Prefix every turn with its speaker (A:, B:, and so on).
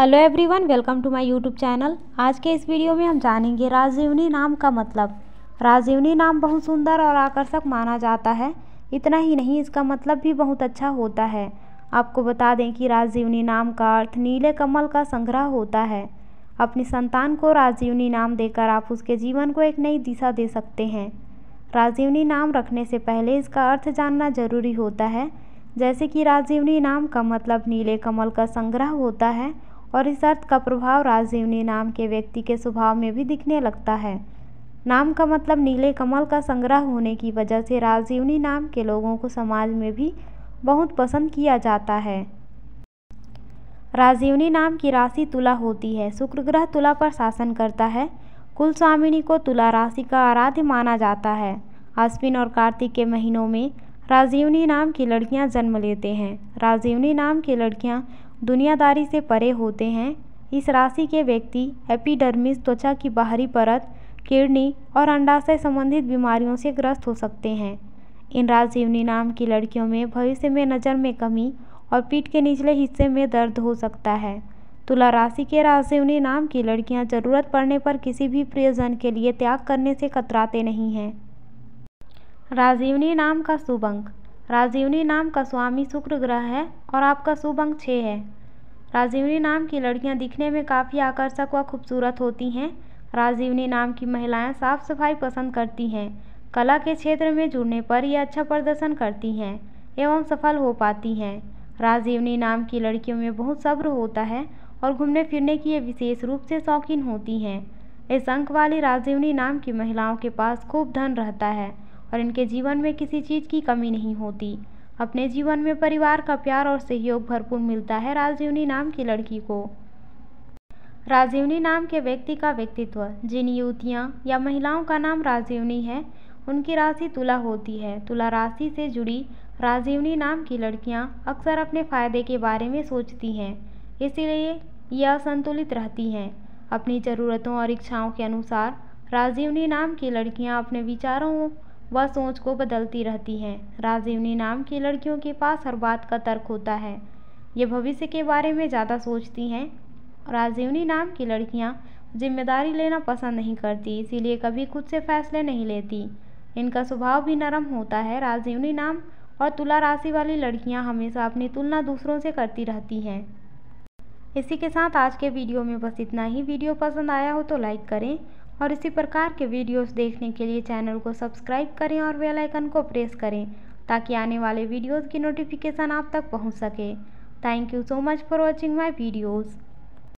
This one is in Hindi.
A: hello everyone welcome to my YouTube channel आज के इस वीडियो में हम जानेंगे राजीवनी नाम का मतलब राजीवनी नाम बहुत सुंदर और आकर्षक माना जाता है इतना ही नहीं इसका मतलब भी बहुत अच्छा होता है आपको बता दें कि राजीवनी नाम का अर्थ नीले कमल का संग्रह होता है अपनी संतान को राजीवनी नाम देकर आप उसके जीवन को एक नई दिशा दे सकते हैं राजीवनी नाम रखने से पहले इसका अर्थ जानना जरूरी होता है जैसे कि राजीवनी नाम का मतलब नीले कमल का संग्रह होता है और इस अर्थ का प्रभाव राजीवनी नाम के व्यक्ति के स्वभाव में भी दिखने लगता है नाम का मतलब नीले कमल का संग्रह होने की वजह से राजीवनी नाम के लोगों को समाज में भी बहुत पसंद किया जाता है राजीवनी नाम की राशि तुला होती है शुक्र ग्रह तुला पर शासन करता है कुल स्वामिनी को तुला राशि का आराध्य माना जाता है अश्विन और कार्तिक के महीनों में राजीवनी नाम की लड़कियां जन्म लेते हैं राजीवनी नाम की लड़कियां दुनियादारी से परे होते हैं इस राशि के व्यक्ति एपिडर्मिस त्वचा की बाहरी परत किडनी और अंडाशय संबंधित बीमारियों से ग्रस्त हो सकते हैं इन राजजीवनी नाम की लड़कियों में भविष्य में नज़र में कमी और पीठ के निचले हिस्से में दर्द हो सकता है तुला राशि के राजजीवनी नाम की लड़कियां जरूरत पड़ने पर किसी भी प्रियजन के लिए त्याग करने से कतराते नहीं हैं राजीवनी नाम का शुभ अंक राजीवनी नाम का स्वामी शुक्र ग्रह है और आपका शुभ अंक छः है राजीवनी नाम की लड़कियां दिखने में काफ़ी आकर्षक व खूबसूरत होती हैं राजीवनी नाम की महिलाएं साफ सफाई पसंद करती हैं कला के क्षेत्र में जुड़ने पर ये अच्छा प्रदर्शन करती हैं एवं सफल हो पाती हैं राजीवनी नाम की लड़कियों में बहुत सब्र होता है और घूमने फिरने की ये विशेष रूप से शौकीन होती हैं इस अंक वाली राजीवनी नाम की महिलाओं के पास खूब धन रहता है और इनके जीवन में किसी चीज़ की कमी नहीं होती अपने जीवन में परिवार का प्यार और सहयोग भरपूर मिलता है राजीवनी नाम की लड़की को राजीवनी नाम के व्यक्ति का व्यक्तित्व जिन युवतियाँ या महिलाओं का नाम राजीवनी है उनकी राशि तुला होती है तुला राशि से जुड़ी राजीवनी नाम की लड़कियाँ अक्सर अपने फ़ायदे के बारे में सोचती हैं इसलिए यह असंतुलित रहती हैं अपनी ज़रूरतों और इच्छाओं के अनुसार राजीवनी नाम की लड़कियाँ अपने विचारों वह सोच को बदलती रहती है राजीवनी नाम की लड़कियों के पास हर बात का तर्क होता है ये भविष्य के बारे में ज़्यादा सोचती हैं राजीवनी नाम की लड़कियाँ जिम्मेदारी लेना पसंद नहीं करती इसीलिए कभी खुद से फैसले नहीं लेती इनका स्वभाव भी नरम होता है राजीवनी नाम और तुला राशि वाली लड़कियां हमेशा अपनी तुलना दूसरों से करती रहती हैं इसी के साथ आज के वीडियो में बस इतना ही वीडियो पसंद आया हो तो लाइक करें और इसी प्रकार के वीडियोस देखने के लिए चैनल को सब्सक्राइब करें और बेल आइकन को प्रेस करें ताकि आने वाले वीडियोस की नोटिफिकेशन आप तक पहुंच सके thank you so much for watching my videos